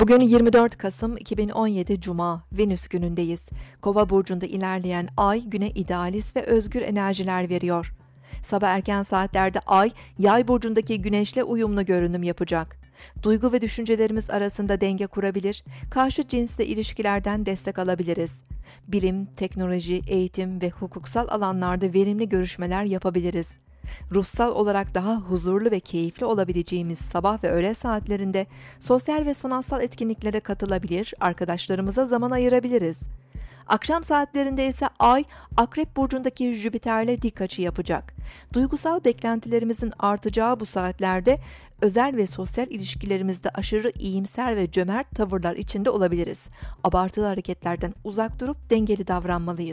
Bugün 24 Kasım 2017 Cuma, Venüs günündeyiz. Kova burcunda ilerleyen ay güne idealist ve özgür enerjiler veriyor. Sabah erken saatlerde ay, yay burcundaki güneşle uyumlu görünüm yapacak. Duygu ve düşüncelerimiz arasında denge kurabilir, karşı cinsle ilişkilerden destek alabiliriz. Bilim, teknoloji, eğitim ve hukuksal alanlarda verimli görüşmeler yapabiliriz ruhsal olarak daha huzurlu ve keyifli olabileceğimiz sabah ve öğle saatlerinde sosyal ve sanatsal etkinliklere katılabilir, arkadaşlarımıza zaman ayırabiliriz. Akşam saatlerinde ise Ay, Akrep Burcu'ndaki Jüpiter'le dik açı yapacak. Duygusal beklentilerimizin artacağı bu saatlerde özel ve sosyal ilişkilerimizde aşırı iyimser ve cömert tavırlar içinde olabiliriz. Abartılı hareketlerden uzak durup dengeli davranmalıyız.